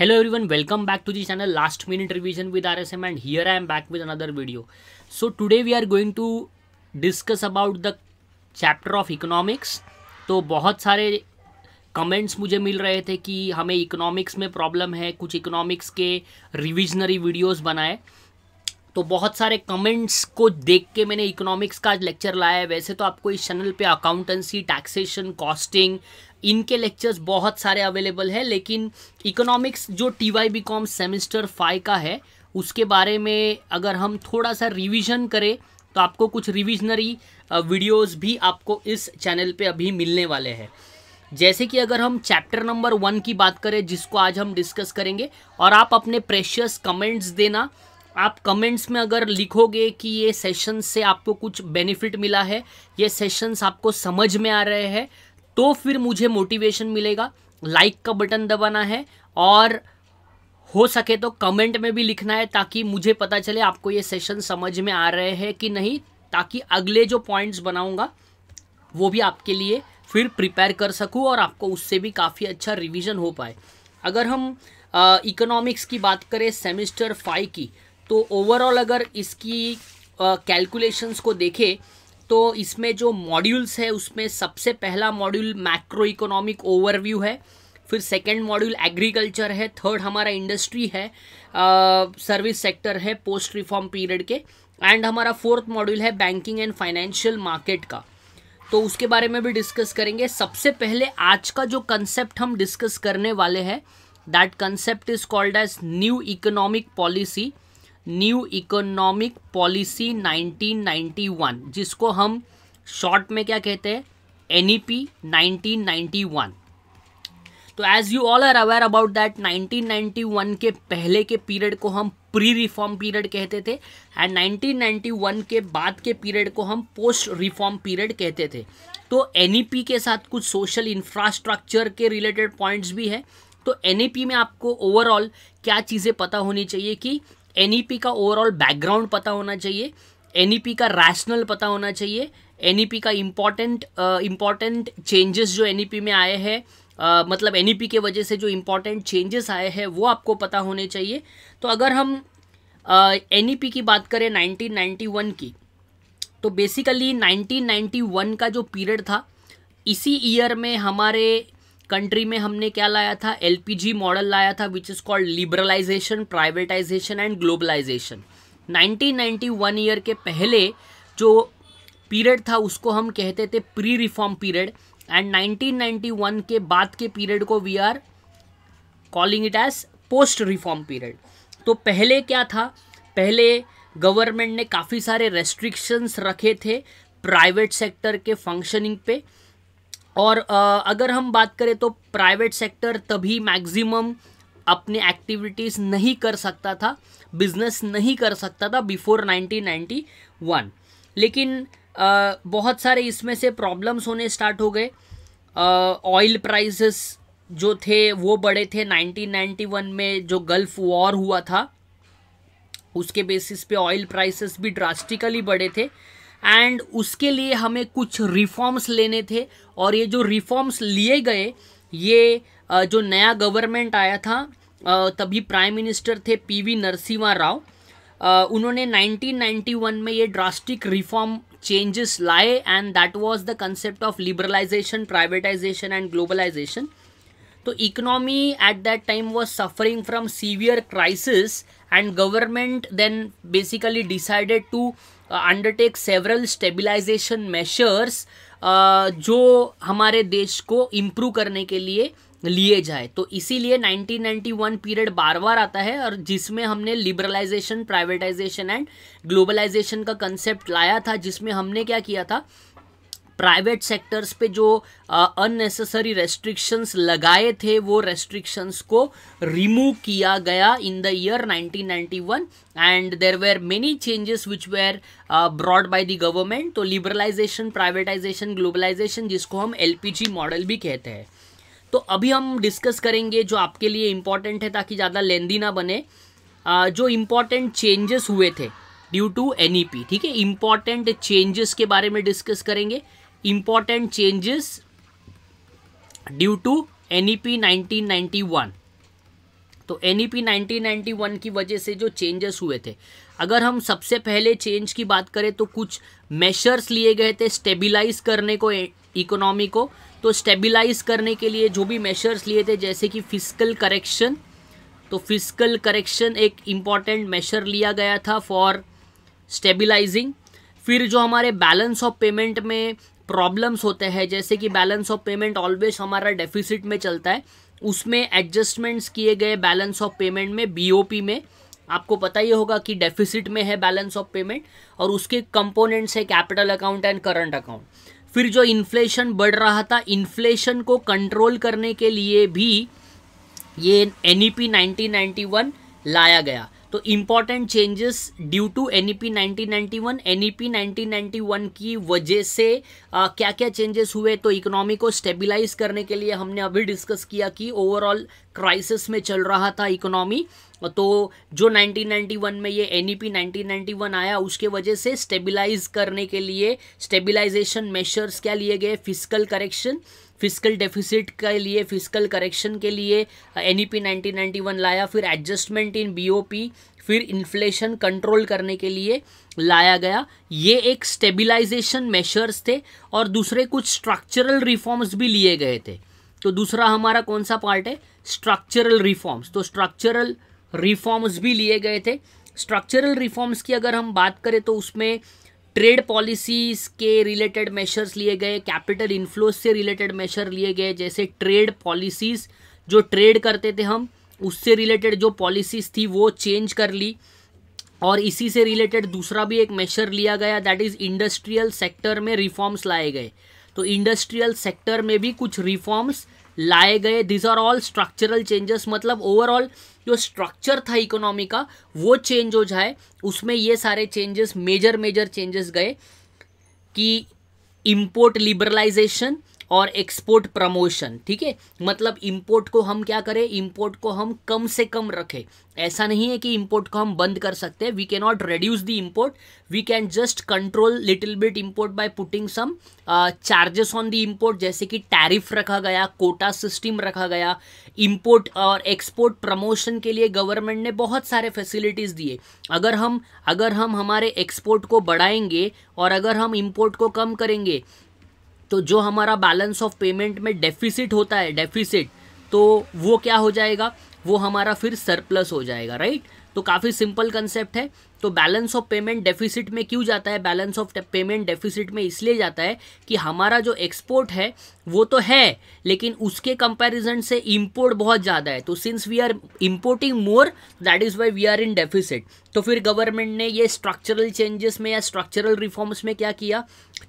hello everyone welcome back to the channel last minute revision with M and here I am back with another video so today we are going to discuss about the chapter of economics तो बहुत सारे comments मुझे मिल रहे थे कि हमें economics में problem है कुछ इकोनॉमिक्स के रिविजनरी वीडियोज़ बनाए तो बहुत सारे कमेंट्स को देख के मैंने इकोनॉमिक्स का आज लेक्चर लाया है वैसे तो आपको इस चैनल पे अकाउंटेंसी टैक्सेशन कॉस्टिंग इनके लेक्चर्स बहुत सारे अवेलेबल है लेकिन इकोनॉमिक्स जो T Y B Com semester five का है उसके बारे में अगर हम थोड़ा सा रिविजन करें तो आपको कुछ रिविजनरी वीडियोस भी आपको इस चैनल पे अभी मिलने वाले हैं जैसे कि अगर हम चैप्टर नंबर वन की बात करें जिसको आज हम डिस्कस करेंगे और आप अपने प्रेशियस कमेंट्स देना आप कमेंट्स में अगर लिखोगे कि ये सेशन से आपको कुछ बेनिफिट मिला है ये सेशंस आपको समझ में आ रहे हैं तो फिर मुझे मोटिवेशन मिलेगा लाइक का बटन दबाना है और हो सके तो कमेंट में भी लिखना है ताकि मुझे पता चले आपको ये सेशन समझ में आ रहे हैं कि नहीं ताकि अगले जो पॉइंट्स बनाऊंगा वो भी आपके लिए फिर प्रिपेयर कर सकूं और आपको उससे भी काफ़ी अच्छा रिवीजन हो पाए अगर हम इकोनॉमिक्स की बात करें सेमेस्टर फाइव की तो ओवरऑल अगर इसकी कैलकुलेशंस को देखें तो इसमें जो मॉड्यूल्स है उसमें सबसे पहला मॉड्यूल मैक्रो इकोनॉमिक ओवरव्यू है फिर सेकेंड मॉड्यूल एग्रीकल्चर है थर्ड हमारा इंडस्ट्री है सर्विस सेक्टर है पोस्ट रिफॉर्म पीरियड के एंड हमारा फोर्थ मॉड्यूल है बैंकिंग एंड फाइनेंशियल मार्केट का तो उसके बारे में भी डिस्कस करेंगे सबसे पहले आज का जो कंसेप्ट हम डिस्कस करने वाले हैं that concept is called as new economic policy new economic policy 1991 जिसको हम शॉर्ट में क्या कहते हैं एन ई पी नाइनटीन तो as you all are aware about that 1991 के पहले के पीरियड को हम प्री रिफॉर्म पीरियड कहते थे एंड 1991 के बाद के पीरियड को हम पोस्ट रिफॉर्म पीरियड कहते थे तो एन e के साथ कुछ सोशल इंफ्रास्ट्रक्चर के रिलेटेड पॉइंट्स भी है तो एन e में आपको ओवरऑल क्या चीज़ें पता होनी चाहिए कि एन e का ओवरऑल बैकग्राउंड पता होना चाहिए एन e का रैशनल पता होना चाहिए एन e का इम्पॉर्टेंट इम्पॉर्टेंट चेंजेस जो एन में आए हैं Uh, मतलब एन के वजह से जो इम्पॉर्टेंट चेंजेस आए हैं वो आपको पता होने चाहिए तो अगर हम एन uh, की बात करें 1991 की तो बेसिकली 1991 का जो पीरियड था इसी ईयर में हमारे कंट्री में हमने क्या लाया था एलपीजी मॉडल लाया था which is called liberalisation privatisation and globalisation 1991 year के पहले जो पीरियड था उसको हम कहते थे प्री रिफॉर्म पीरियड एंड 1991 के बाद के पीरियड को we are calling it as post reform period तो पहले क्या था पहले गवर्नमेंट ने काफ़ी सारे रेस्ट्रिक्शंस रखे थे प्राइवेट सेक्टर के फंक्शनिंग पे और अगर हम बात करें तो प्राइवेट सेक्टर तभी मैक्सिमम अपने एक्टिविटीज़ नहीं कर सकता था बिजनेस नहीं कर सकता था बिफोर 1991 लेकिन बहुत सारे इसमें से प्रॉब्लम्स होने स्टार्ट हो गए ऑयल प्राइसेस जो थे वो बड़े थे 1991 में जो गल्फ वॉर हुआ था उसके बेसिस पे ऑयल प्राइसेस भी ड्रास्टिकली बढ़े थे एंड उसके लिए हमें कुछ रिफॉर्म्स लेने थे और ये जो रिफॉर्म्स लिए गए ये जो नया गवर्नमेंट आया था तभी प्राइम मिनिस्टर थे पीवी नरसिम्हा राव उन्होंने 1991 में ये ड्रास्टिक रिफॉर्म चेंजेस लाए and that was the concept of liberalisation privatisation and globalisation तो economy at that time was suffering from severe crisis and government then basically decided to undertake several stabilisation measures जो हमारे देश को improve करने के लिए लिए जाए तो इसीलिए 1991 पीरियड बार बार आता है और जिसमें हमने लिबरलाइजेशन प्राइवेटाइजेशन एंड ग्लोबलाइजेशन का कंसेप्ट लाया था जिसमें हमने क्या किया था प्राइवेट सेक्टर्स पे जो अननेसेसरी रेस्ट्रिक्शंस लगाए थे वो रेस्ट्रिक्शंस को रिमूव किया गया in the year 1991 and there were many changes which were brought by the government तो लिबरलाइजेशन प्राइवेटाइजेशन ग्लोबलाइजेशन जिसको हम एलपीजी मॉडल भी कहते हैं तो अभी हम डिस्कस करेंगे जो आपके लिए इम्पॉर्टेंट है ताकि ज़्यादा लेंदी ना बने जो इम्पॉर्टेंट चेंजेस हुए थे ड्यू टू एन ठीक है इम्पॉर्टेंट चेंजेस के बारे में डिस्कस करेंगे important changes due to N E P nineteen ninety one तो एन E P nineteen ninety one की वजह से जो चेंजेस हुए थे अगर हम सबसे पहले चेंज की बात करें तो कुछ मेशर्स लिए गए थे स्टेबिलाइज करने को इकोनॉमी को तो स्टेबिलाइज करने के लिए जो भी मेशर्स लिए थे जैसे कि फिजिकल करेक्शन तो फिजिकल करेक्शन एक इम्पॉर्टेंट मेशर लिया गया था फॉर स्टेबिलाइजिंग फिर जो हमारे बैलेंस ऑफ पेमेंट में प्रॉब्लम्स होते हैं जैसे कि बैलेंस ऑफ पेमेंट ऑलवेज हमारा डेफिसिट में चलता है उसमें एडजस्टमेंट्स किए गए बैलेंस ऑफ पेमेंट में बीओपी में आपको पता ही होगा कि डेफिसिट में है बैलेंस ऑफ पेमेंट और उसके कंपोनेंट्स है capital account and current account फिर जो इन्फ्लेशन बढ़ रहा था इन्फ्लेशन को कंट्रोल करने के लिए भी ये एन ई पी लाया गया तो important changes due to N E P nineteen ninety one N E P nineteen ninety one की वजह से आ, क्या क्या चेंजेस हुए तो इकोनॉमी को स्टेबिलाइज करने के लिए हमने अभी डिस्कस किया कि ओवरऑल क्राइसिस में चल रहा था इकोनॉमी तो जो 1991 में ये एन ई पी नाइनटीन आया उसके वजह से स्टेबिलाइज करने के लिए स्टेबिलाइजेशन मेशर्स क्या लिए गए फिजिकल करेक्शन फिजिकल डेफिसिट के लिए फिजिकल करेक्शन के लिए N E P nineteen ninety one लाया फिर adjustment in B O P फिर इन्फ्लेशन कंट्रोल करने के लिए लाया गया ये एक स्टेबिलाइजेशन मेशर्स थे और दूसरे कुछ स्ट्रक्चरल रिफॉर्म्स भी लिए गए थे तो दूसरा हमारा कौन सा पार्ट है स्ट्रक्चरल रिफॉर्म्स तो स्ट्रक्चरल रिफॉर्म्स भी लिए गए थे स्ट्रक्चरल रिफॉर्म्स की अगर हम बात करें तो उसमें ट्रेड पॉलिसीज़ के रिलेटेड मेशर्स लिए गए कैपिटल इन्फ्लोज से रिलेटेड मेशर लिए गए जैसे ट्रेड पॉलिसीज़ जो ट्रेड करते थे हम उससे रिलेटेड जो पॉलिसीज़ थी वो चेंज कर ली और इसी से रिलेटेड दूसरा भी एक मेशर लिया गया दैट इज़ इंडस्ट्रियल सेक्टर में रिफॉर्म्स लाए गए तो इंडस्ट्रियल सेक्टर में भी कुछ रिफॉर्म्स लाए गए these are all structural changes मतलब ओवरऑल जो स्ट्रक्चर था इकोनॉमी का वो चेंज हो जाए उसमें ये सारे चेंजेस मेजर मेजर चेंजेस गए कि इम्पोर्ट लिबरलाइजेशन और एक्सपोर्ट प्रमोशन ठीक है मतलब इंपोर्ट को हम क्या करें इंपोर्ट को हम कम से कम रखें ऐसा नहीं है कि इंपोर्ट को हम बंद कर सकते हैं we can not reduce the import we can just control little bit import by putting some charges on the import जैसे कि टैरिफ रखा गया कोटा सिस्टम रखा गया इंपोर्ट और एक्सपोर्ट प्रमोशन के लिए गवर्नमेंट ने बहुत सारे फैसिलिटीज़ दिए अगर हम अगर हम हमारे एक्सपोर्ट को बढ़ाएंगे और अगर हम इम्पोर्ट को कम करेंगे तो जो हमारा बैलेंस ऑफ पेमेंट में डेफिसिट होता है डेफिसिट तो वो क्या हो जाएगा वो हमारा फिर सरप्लस हो जाएगा राइट तो काफ़ी सिंपल कंसेप्ट है तो बैलेंस ऑफ पेमेंट डेफिसिट में क्यों जाता है बैलेंस ऑफ पेमेंट डेफिसिट में इसलिए जाता है कि हमारा जो एक्सपोर्ट है वो तो है लेकिन उसके कंपैरिजन से इंपोर्ट बहुत ज़्यादा है तो since we are importing more that is why we are in deficit तो फिर गवर्नमेंट ने ये स्ट्रक्चरल चेंजेस में या स्ट्रक्चरल रिफॉर्म्स में क्या किया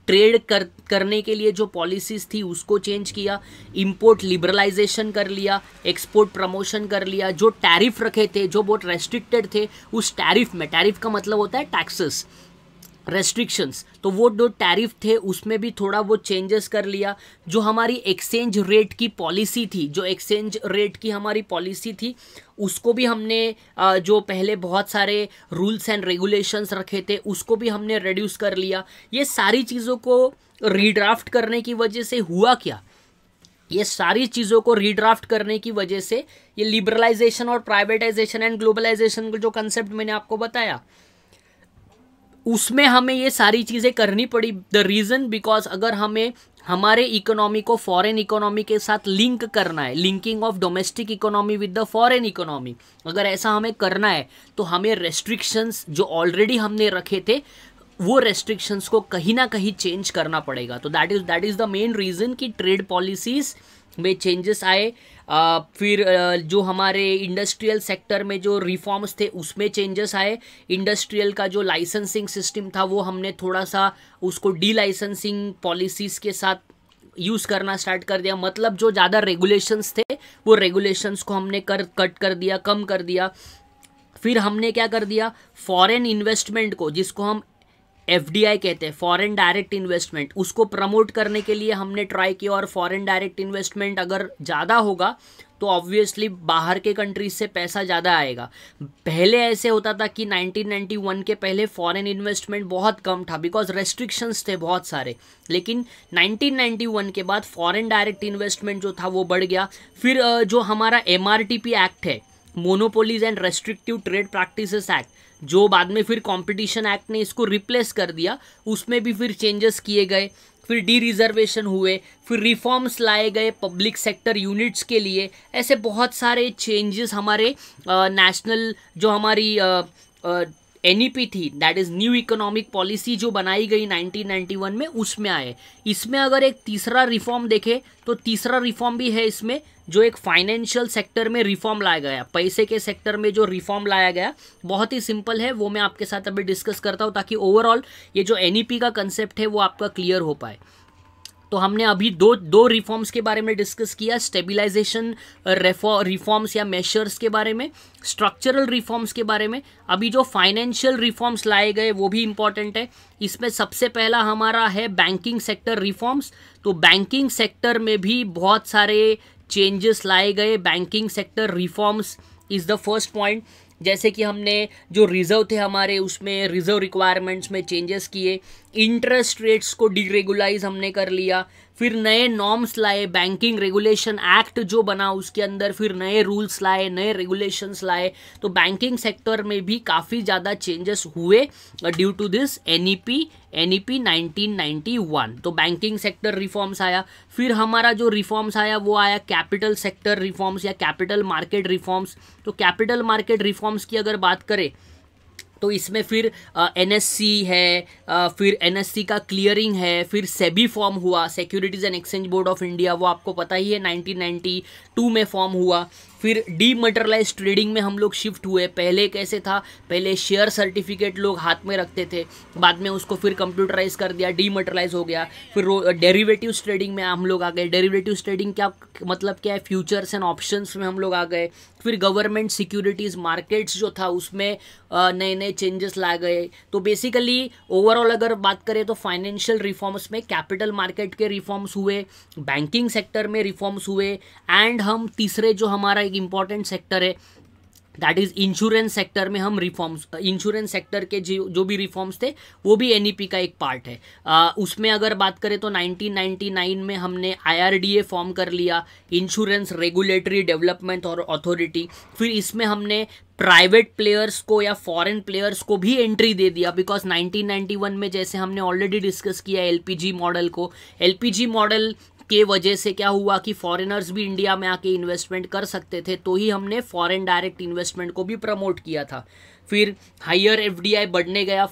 ट्रेड कर करने के लिए जो पॉलिसीज़ थी उसको चेंज किया इंपोर्ट लिबरलाइजेशन कर लिया एक्सपोर्ट प्रमोशन कर लिया जो टैरिफ रखे थे जो बहुत रेस्ट्रिक्टेड थे उस टैरिफ में टैरिफ का मतलब होता है टैक्सेस रेस्ट्रिक्शंस तो वो जो टैरिफ थे उसमें भी थोड़ा वो चेंजेस कर लिया जो हमारी एक्सचेंज रेट की पॉलिसी थी जो एक्सचेंज रेट की हमारी पॉलिसी थी उसको भी हमने जो पहले बहुत सारे रूल्स एंड रेगुलेशंस रखे थे उसको भी हमने रिड्यूस कर लिया ये सारी चीज़ों को रीड्राफ्ट करने की वजह से हुआ क्या ये सारी चीज़ों को रीड्राफ्ट करने की वजह से ये लिबरलाइजेशन और प्राइवेटाइजेशन एंड ग्लोबलाइजेशन का जो कंसेप्ट मैंने आपको बताया उसमें हमें ये सारी चीज़ें करनी पड़ी द रीज़न बिकॉज अगर हमें हमारे इकोनॉमी को फॉरेन इकोनॉमी के साथ लिंक करना है linking of domestic economy with the foreign economy अगर ऐसा हमें करना है तो हमें रेस्ट्रिक्शंस जो ऑलरेडी हमने रखे थे वो रेस्ट्रिक्शंस को कहीं ना कहीं चेंज करना पड़ेगा तो that is that is the main reason कि ट्रेड पॉलिसीज़ में चेंजेस आए फिर जो हमारे इंडस्ट्रियल सेक्टर में जो रिफॉर्म्स थे उसमें चेंजेस आए इंडस्ट्रियल का जो लाइसेंसिंग सिस्टम था वो हमने थोड़ा सा उसको डी लाइसेंसिंग पॉलिसीज़ के साथ यूज़ करना स्टार्ट कर दिया मतलब जो ज़्यादा रेगुलेशंस थे वो रेगुलेशंस को हमने कर कट कर दिया कम कर दिया फिर हमने क्या कर दिया फॉरेन इन्वेस्टमेंट को जिसको हम एफ कहते हैं फॉरेन डायरेक्ट इन्वेस्टमेंट उसको प्रमोट करने के लिए हमने ट्राई किया और फॉरेन डायरेक्ट इन्वेस्टमेंट अगर ज़्यादा होगा तो ऑब्वियसली बाहर के कंट्रीज से पैसा ज़्यादा आएगा पहले ऐसे होता था कि 1991 के पहले फॉरेन इन्वेस्टमेंट बहुत कम था बिकॉज रेस्ट्रिक्शंस थे बहुत सारे लेकिन 1991 के बाद फॉरेन डायरेक्ट इन्वेस्टमेंट जो था वो बढ़ गया फिर जो हमारा एम एक्ट है monopolies and restrictive trade practice act जो बाद में फिर कंपटीशन एक्ट ने इसको रिप्लेस कर दिया उसमें भी फिर चेंजेस किए गए फिर डी रिजर्वेशन हुए फिर रिफॉर्म्स लाए गए पब्लिक सेक्टर यूनिट्स के लिए ऐसे बहुत सारे चेंजेस हमारे नेशनल जो हमारी एन e थी that is new economic policy जो बनाई गई 1991 में उसमें आए इसमें अगर एक तीसरा रिफॉर्म देखें तो तीसरा रिफॉर्म भी है इसमें जो एक फाइनेंशियल सेक्टर में रिफॉर्म लाया गया पैसे के सेक्टर में जो रिफॉर्म लाया गया बहुत ही सिंपल है वो मैं आपके साथ अभी डिस्कस करता हूँ ताकि ओवरऑल ये जो एन e का कंसेप्ट है वो आपका क्लियर हो पाए तो हमने अभी दो दो रिफॉर्म्स के बारे में डिस्कस किया स्टेबिलाइजेशन रिफॉर्म्स या मेशर्स के बारे में स्ट्रक्चरल रिफॉर्म्स के बारे में अभी जो फाइनेंशियल रिफॉर्म्स लाए गए वो भी इम्पॉर्टेंट है इसमें सबसे पहला हमारा है बैंकिंग सेक्टर रिफॉर्म्स तो बैंकिंग सेक्टर में भी बहुत सारे चेंजेस लाए गए banking sector reforms is the first point जैसे कि हमने जो रिज़र्व थे हमारे उसमें रिज़र्व रिक्वायरमेंट्स में चेंजेस किए इंटरेस्ट रेट्स को डिरेगुलाइज हमने कर लिया फिर नए नॉर्म्स लाए बैंकिंग रेगुलेशन एक्ट जो बना उसके अंदर फिर नए रूल्स लाए नए रेगुलेशंस लाए तो बैंकिंग सेक्टर में भी काफ़ी ज़्यादा चेंजेस हुए due to this N E P N E P nineteen ninety one तो बैंकिंग सेक्टर रिफॉर्म्स आया फिर हमारा जो रिफॉर्म्स आया वो आया कैपिटल सेक्टर रिफॉर्म्स या कैपिटल मार्केट रिफॉर्म्स तो कैपिटल मार्केट रिफॉर्म्स की अगर बात करें तो इसमें फिर एन है आ, फिर एन का क्लियरिंग है फिर सेबी फॉर्म हुआ securities and exchange board of India वो आपको पता ही है 1992 में फॉर्म हुआ फिर डीमटेरियलाइज ट्रेडिंग में हम लोग शिफ्ट हुए पहले कैसे था पहले शेयर सर्टिफिकेट लोग हाथ में रखते थे बाद में उसको फिर कंप्यूटराइज कर दिया मटरलाइज हो गया फिर डेरिवेटिव ट्रेडिंग में हम लोग आ गए डेरिवेटिव ट्रेडिंग क्या मतलब क्या है फ्यूचर्स एंड ऑप्शंस में हम लोग आ गए फिर गवर्नमेंट सिक्योरिटीज़ मार्केट्स जो था उसमें नए नए चेंजेस ला गए तो बेसिकली ओवरऑल अगर बात करें तो फाइनेंशियल रिफॉर्म्स में कैपिटल मार्केट के रिफॉर्म्स हुए बैंकिंग सेक्टर में रिफॉर्म्स हुए एंड हम तीसरे जो हमारा एक इम्पॉर्टेंट सेक्टर है दैट इज़ इंश्योरेंस सेक्टर में हम रिफॉर्म्स इंश्योरेंस सेक्टर के जो जो भी रिफॉर्म्स थे वो भी एन e का एक पार्ट है आ, उसमें अगर बात करें तो 1999 में हमने आई फॉर्म कर लिया इंश्योरेंस रेगुलेटरी डेवलपमेंट और अथॉरिटी फिर इसमें हमने प्राइवेट प्लेयर्स को या फॉरेन प्लेयर्स को भी एंट्री दे दिया बिकॉज 1991 में जैसे हमने ऑलरेडी डिस्कस किया एलपीजी मॉडल को एलपीजी मॉडल के वजह से क्या हुआ कि फॉरेनर्स भी इंडिया में आके इन्वेस्टमेंट कर सकते थे तो ही हमने फॉरेन डायरेक्ट इन्वेस्टमेंट को भी प्रमोट किया था फिर हायर एफडीआई बढ़ने गया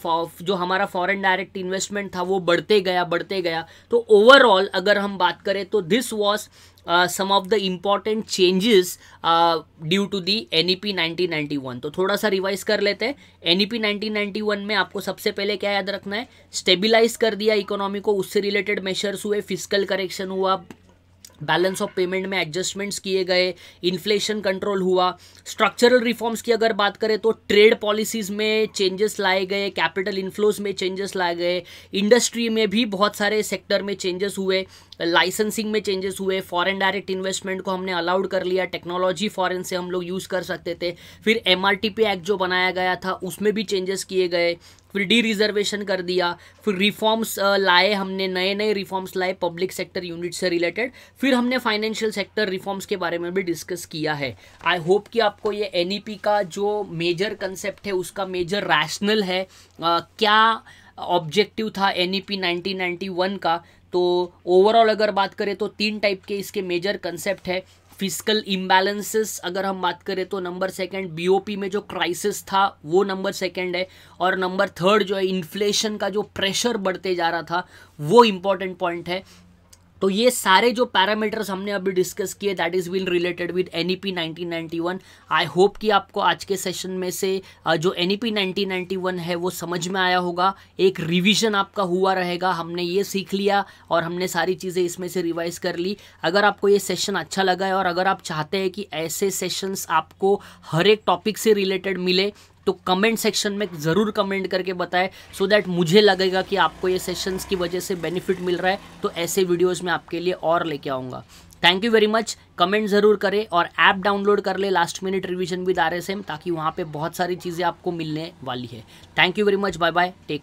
जो हमारा फॉरेन डायरेक्ट इन्वेस्टमेंट था वो बढ़ते गया बढ़ते गया तो ओवरऑल अगर हम बात करें तो this was some of the important changes due to the N E P nineteen one तो थोड़ा सा रिवाइज कर लेते हैं N E P nineteen one में आपको सबसे पहले क्या याद रखना है स्टेबिलाइज कर दिया इकोनॉमी को उससे रिलेटेड मेशर्स हुए फिजिकल करेक्शन हुआ बैलेंस ऑफ पेमेंट में एडजस्टमेंट्स किए गए इन्फ्लेशन कंट्रोल हुआ स्ट्रक्चरल रिफॉर्म्स की अगर बात करें तो ट्रेड पॉलिसीज़ में चेंजेस लाए गए कैपिटल इन्फ्लोज में चेंजेस लाए गए इंडस्ट्री में भी बहुत सारे सेक्टर में चेंजेस हुए लाइसेंसिंग में चेंजेस हुए फॉरेन डायरेक्ट इन्वेस्टमेंट को हमने अलाउड कर लिया टेक्नोलॉजी फॉरेन से हम लोग यूज़ कर सकते थे फिर एम एक्ट जो बनाया गया था उसमें भी चेंजेस किए गए फिर डी रिजर्वेशन कर दिया फिर रिफॉर्म्स लाए हमने नए नए रिफॉर्म्स लाए पब्लिक सेक्टर यूनिट से रिलेटेड फिर हमने फाइनेंशियल सेक्टर रिफॉर्म्स के बारे में भी डिस्कस किया है आई होप कि आपको ये एन का जो मेजर कंसेप्ट है उसका मेजर रैशनल है आ, क्या ऑब्जेक्टिव था N E P nineteen ninety one का तो ओवरऑल अगर बात करें तो तीन टाइप के इसके मेजर कंसेप्ट है फिजिकल इम्बैलेंसेस अगर हम बात करें तो नंबर सेकंड बीओपी में जो क्राइसिस था वो नंबर सेकंड है और नंबर थर्ड जो है इन्फ्लेशन का जो प्रेशर बढ़ते जा रहा था वो इम्पॉर्टेंट पॉइंट है तो ये सारे जो पैरामीटर्स हमने अभी डिस्कस किए that is will related with N E P nineteen ninety one I hope कि आपको आज के सेशन में से जो N E P nineteen ninety one है वो समझ में आया होगा एक रिविजन आपका हुआ रहेगा हमने ये सीख लिया और हमने सारी चीज़ें इसमें से रिवाइज कर ली अगर आपको ये सेशन अच्छा लगा है और अगर आप चाहते हैं कि ऐसे सेशंस आपको हर एक टॉपिक से रिलेटेड मिले तो कमेंट सेक्शन में ज़रूर कमेंट करके बताएं सो दैट मुझे लगेगा कि आपको ये सेशंस की वजह से बेनिफिट मिल रहा है तो ऐसे वीडियोज़ में आपके लिए और लेके आऊँगा thank you very much comment ज़रूर करें और ऐप डाउनलोड कर ले last minute revision with R ताकि वहाँ पर बहुत सारी चीज़ें आपको मिलने वाली है thank you very much bye bye take